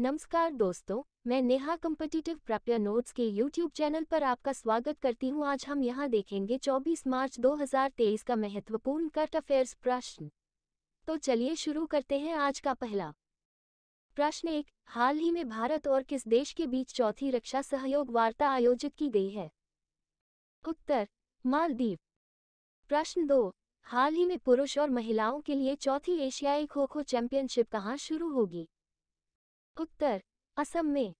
नमस्कार दोस्तों मैं नेहा कम्पटिटिव प्राप्य नोट्स के यूट्यूब चैनल पर आपका स्वागत करती हूं आज हम यहां देखेंगे 24 मार्च 2023 का महत्वपूर्ण कट अफेयर्स प्रश्न तो चलिए शुरू करते हैं आज का पहला प्रश्न एक हाल ही में भारत और किस देश के बीच चौथी रक्षा सहयोग वार्ता आयोजित की गई है उत्तर मालदीव प्रश्न दो हाल ही में पुरुष और महिलाओं के लिए चौथी एशियाई खो खो चैंपियनशिप कहाँ शुरू होगी उत्तर असम में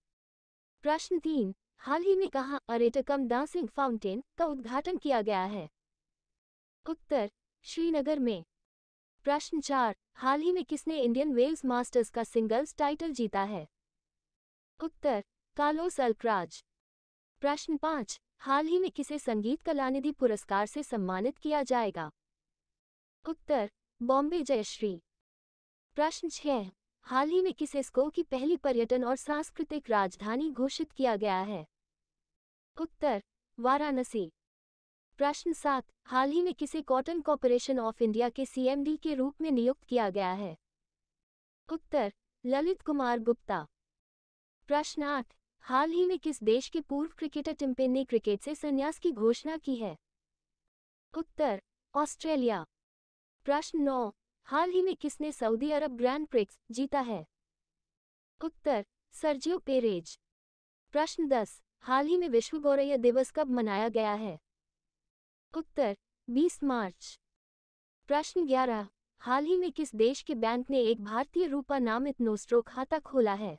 प्रश्न तीन हाल ही में कहा अरेटकम डांसिंग फाउंटेन का उद्घाटन किया गया है उत्तर श्रीनगर में प्रश्न चार हाल ही में किसने इंडियन वेल्स मास्टर्स का सिंगल्स टाइटल जीता है उत्तर कालोस अल्कराज प्रश्न पाँच हाल ही में किसे संगीत कलानिधि पुरस्कार से सम्मानित किया जाएगा उत्तर बॉम्बे जयश्री प्रश्न छह हाल ही में किसेस्को की पहली पर्यटन और सांस्कृतिक राजधानी घोषित किया गया है उत्तर वाराणसी प्रश्न सात हाल ही में किसे कॉटन कॉरपोरेशन ऑफ इंडिया के सीएमडी के रूप में नियुक्त किया गया है उत्तर ललित कुमार गुप्ता प्रश्न आठ हाल ही में किस देश के पूर्व क्रिकेटर टिम्पिन ने क्रिकेट से संन्यास की घोषणा की है उत्तर ऑस्ट्रेलिया प्रश्न नौ हाल ही में किसने सऊदी अरब ग्रैंड प्रिक्स जीता है उत्तर सर्जियो पेरेज प्रश्न दस हाल ही में विश्व गौरैया दिवस कब मनाया गया है उत्तर 20 मार्च प्रश्न 11 हाल ही में किस देश के बैंक ने एक भारतीय रूपा नामित नोस्ट्रो खाता खोला है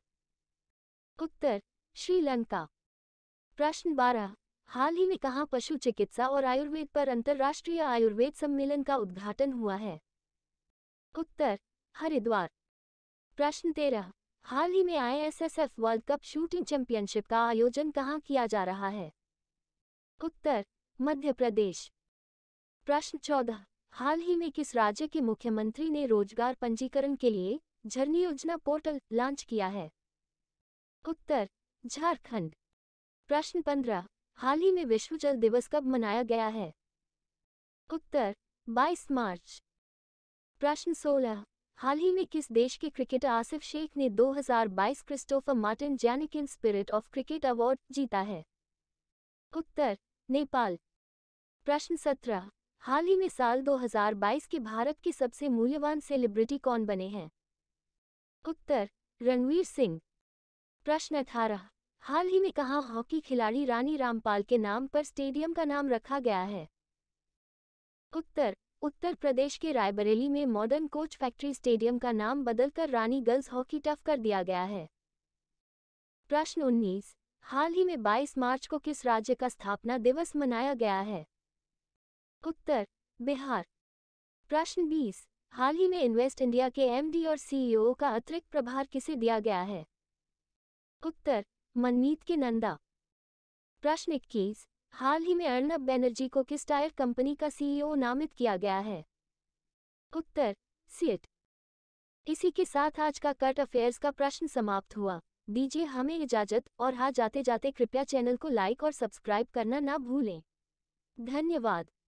उत्तर श्रीलंका प्रश्न 12 हाल ही में कहाँ पशु चिकित्सा और आयुर्वेद पर अंतर्राष्ट्रीय आयुर्वेद सम्मेलन का उद्घाटन हुआ है उत्तर हरिद्वार प्रश्न तेरह हाल ही में ISSF World Cup shooting championship का आयोजन कहाँ किया जा रहा है उत्तर मध्य प्रदेश प्रश्न चौदह हाल ही में किस राज्य के मुख्यमंत्री ने रोजगार पंजीकरण के लिए झरनी योजना पोर्टल लॉन्च किया है उत्तर झारखंड प्रश्न पंद्रह हाल ही में विश्व जल दिवस कब मनाया गया है उत्तर 22 मार्च प्रश्न 16 हाल ही में किस देश के क्रिकेटर आसिफ शेख ने 2022 Christopher Martin Jenkins spirit of cricket award जीता है उत्तर नेपाल प्रश्न 17 हाल ही में साल 2022 के भारत के सबसे मूल्यवान सेलिब्रिटी कौन बने हैं उत्तर रणवीर सिंह प्रश्न अठारह हाल ही में कहा हॉकी खिलाड़ी रानी रामपाल के नाम पर स्टेडियम का नाम रखा गया है उत्तर उत्तर प्रदेश के रायबरेली में मॉडर्न कोच फैक्ट्री स्टेडियम का नाम बदलकर रानी गर्ल्स हॉकी टफ कर दिया गया है प्रश्न 19 हाल ही में 22 मार्च को किस राज्य का स्थापना दिवस मनाया गया है उत्तर बिहार प्रश्न 20 हाल ही में इन्वेस्ट इंडिया के एमडी और सीईओ का अतिरिक्त प्रभार किसे दिया गया है उत्तर मनमीत के नंदा प्रश्न इक्कीस हाल ही में अर्नब बैनर्जी को किस टायर कंपनी का सीईओ नामित किया गया है उत्तर सीट इसी के साथ आज का कट अफेयर्स का प्रश्न समाप्त हुआ दीजिए हमें इजाजत और हाँ जाते जाते कृपया चैनल को लाइक और सब्सक्राइब करना ना भूलें धन्यवाद